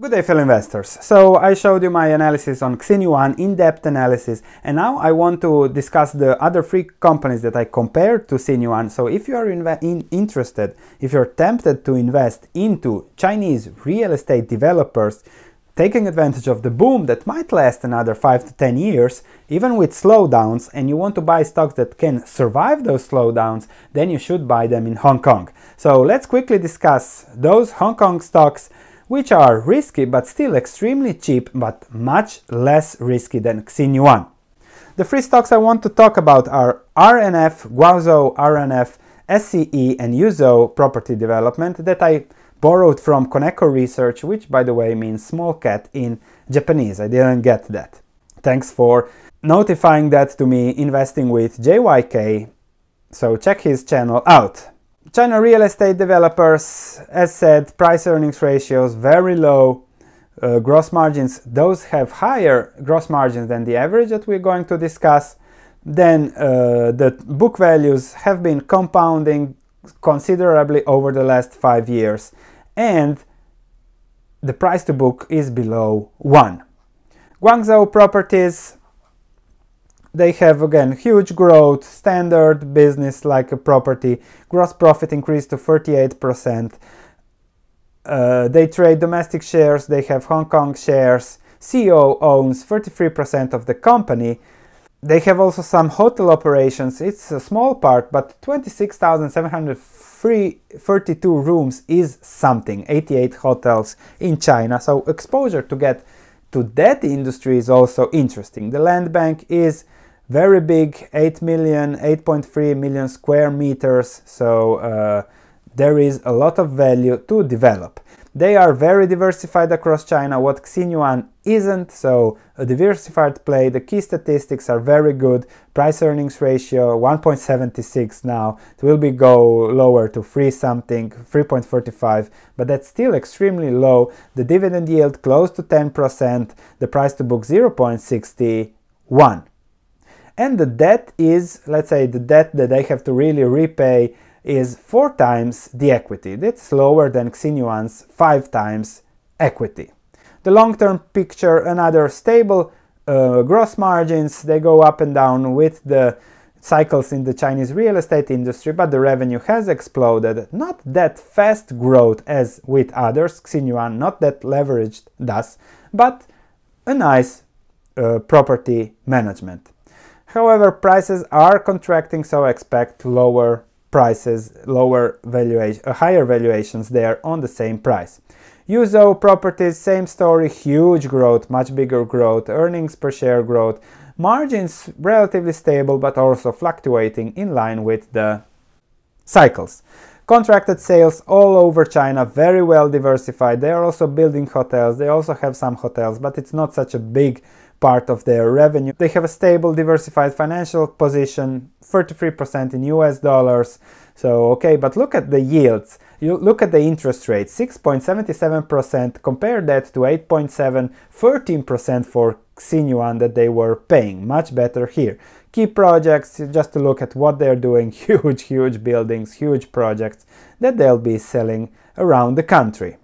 Good day fellow investors. So I showed you my analysis on Xinyuan in-depth analysis, and now I want to discuss the other three companies that I compared to Xinyuan. So if you are in interested, if you're tempted to invest into Chinese real estate developers, taking advantage of the boom that might last another 5 to 10 years, even with slowdowns, and you want to buy stocks that can survive those slowdowns, then you should buy them in Hong Kong. So let's quickly discuss those Hong Kong stocks which are risky but still extremely cheap but much less risky than Xinyuan. The three stocks I want to talk about are RNF, Guazo, RNF, SCE and Yuzo Property Development that I borrowed from Koneko Research, which by the way means small cat in Japanese. I didn't get that. Thanks for notifying that to me investing with JYK. So check his channel out. China real estate developers, as said, price earnings ratios very low. Uh, gross margins, those have higher gross margins than the average that we're going to discuss. Then uh, the book values have been compounding considerably over the last five years. And the price to book is below one. Guangzhou properties they have again huge growth, standard business like a property, gross profit increased to 38%. Uh, they trade domestic shares, they have Hong Kong shares. CEO owns 33% of the company. They have also some hotel operations. It's a small part, but 26,732 rooms is something. 88 hotels in China. So exposure to get to that industry is also interesting. The land bank is very big 8 million 8.3 million square meters so uh, there is a lot of value to develop they are very diversified across China what Xinyuan isn't so a diversified play the key statistics are very good price earnings ratio 1.76 now it will be go lower to 3 something 3.45 but that's still extremely low the dividend yield close to 10% the price to book 0.61 and the debt is, let's say the debt that they have to really repay is four times the equity. That's lower than Xinuan's five times equity. The long-term picture, another stable uh, gross margins, they go up and down with the cycles in the Chinese real estate industry, but the revenue has exploded. Not that fast growth as with others, Xinyuan, not that leveraged thus, but a nice uh, property management. However, prices are contracting, so expect lower prices, lower valuation, uh, higher valuations there on the same price. Uzo properties, same story, huge growth, much bigger growth, earnings per share growth, margins relatively stable but also fluctuating in line with the cycles. Contracted sales all over China, very well diversified. They are also building hotels, they also have some hotels, but it's not such a big part of their revenue. They have a stable, diversified financial position, 33% in US dollars. So, okay, but look at the yields. You look at the interest rate, 6.77%, compare that to 8.7, 13% for Xinuan that they were paying, much better here. Key projects, just to look at what they're doing, huge, huge buildings, huge projects that they'll be selling around the country.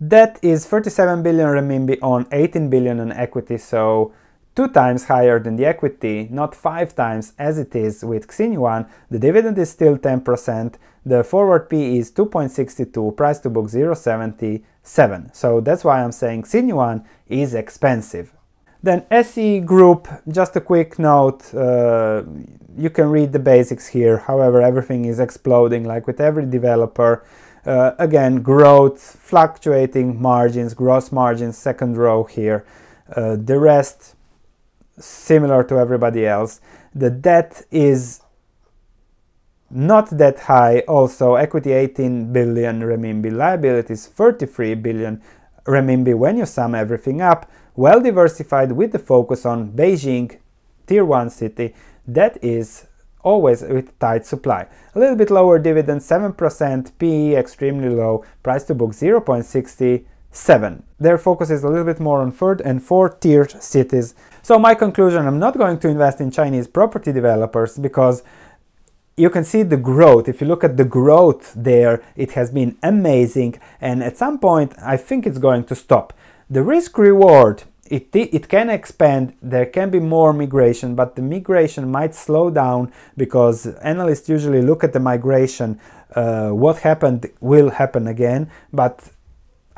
That is 37 billion renminbi on 18 billion in equity, so two times higher than the equity, not five times as it is with Xinyuan. The dividend is still 10%. The forward P is 2.62, price to book 0.77. So that's why I'm saying Xinyuan is expensive. Then SE Group, just a quick note, uh, you can read the basics here. However, everything is exploding like with every developer. Uh, again, growth, fluctuating margins, gross margins, second row here. Uh, the rest, similar to everybody else. The debt is not that high. Also, equity 18 billion renminbi, liabilities 33 billion renminbi when you sum everything up. Well diversified with the focus on Beijing, tier 1 city. That is always with tight supply. A little bit lower dividend, 7%, PE extremely low, price to book 0.67. Their focus is a little bit more on third and fourth tiered cities. So my conclusion, I'm not going to invest in Chinese property developers because you can see the growth. If you look at the growth there, it has been amazing. And at some point, I think it's going to stop. The risk reward it, it can expand, there can be more migration, but the migration might slow down because analysts usually look at the migration, uh, what happened will happen again, but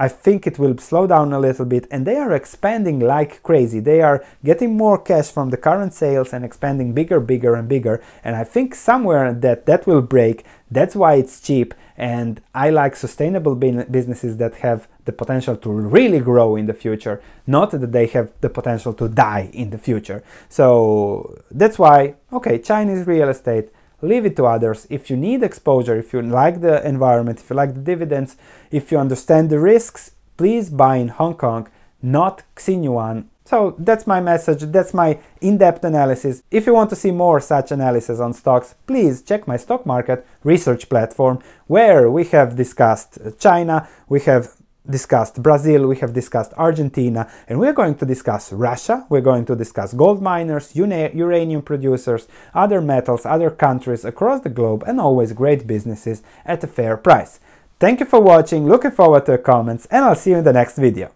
I think it will slow down a little bit and they are expanding like crazy. They are getting more cash from the current sales and expanding bigger, bigger and bigger. And I think somewhere that that will break. That's why it's cheap. And I like sustainable businesses that have the potential to really grow in the future, not that they have the potential to die in the future. So that's why, okay, Chinese real estate, leave it to others. If you need exposure, if you like the environment, if you like the dividends, if you understand the risks, please buy in Hong Kong, not Xinyuan. So that's my message, that's my in-depth analysis. If you want to see more such analysis on stocks, please check my stock market research platform where we have discussed China, we have discussed Brazil, we have discussed Argentina, and we're going to discuss Russia, we're going to discuss gold miners, uranium producers, other metals, other countries across the globe, and always great businesses at a fair price. Thank you for watching, looking forward to your comments, and I'll see you in the next video.